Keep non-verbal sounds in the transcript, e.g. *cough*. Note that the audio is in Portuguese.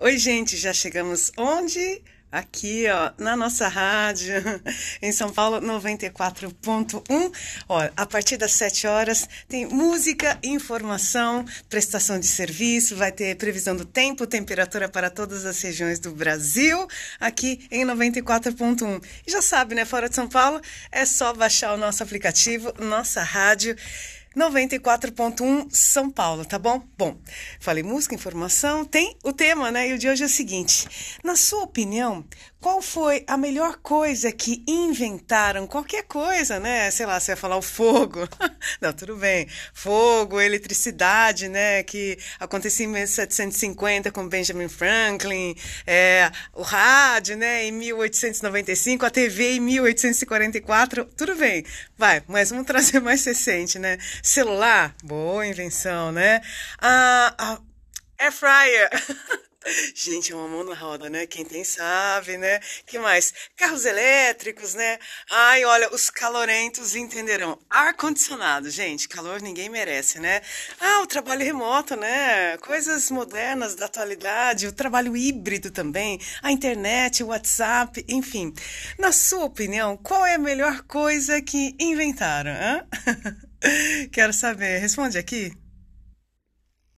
Oi, gente, já chegamos onde? Aqui, ó, na nossa rádio, *laughs* em São Paulo, 94.1. Ó, a partir das 7 horas tem música, informação, prestação de serviço, vai ter previsão do tempo, temperatura para todas as regiões do Brasil, aqui em 94.1. E já sabe, né, fora de São Paulo, é só baixar o nosso aplicativo, nossa rádio 94.1 São Paulo, tá bom? Bom, falei música, informação, tem o tema, né? E o de hoje é o seguinte: na sua opinião, qual foi a melhor coisa que inventaram? Qualquer coisa, né? Sei lá, você ia falar o fogo. *laughs* Não, tudo bem. Fogo, eletricidade, né? Que acontecia em 1750 com Benjamin Franklin, é, o rádio, né? Em 1895, a TV em 1844. Tudo bem. Vai, mas vamos trazer mais recente, né? Celular, boa invenção, né? Ah, ah air fryer. *laughs* Gente, é uma mão na roda, né? Quem tem sabe, né? Que mais? Carros elétricos, né? Ai, olha, os calorentos entenderão. Ar-condicionado, gente, calor ninguém merece, né? Ah, o trabalho remoto, né? Coisas modernas da atualidade, o trabalho híbrido também, a internet, o WhatsApp, enfim. Na sua opinião, qual é a melhor coisa que inventaram? *laughs* Quero saber. Responde aqui.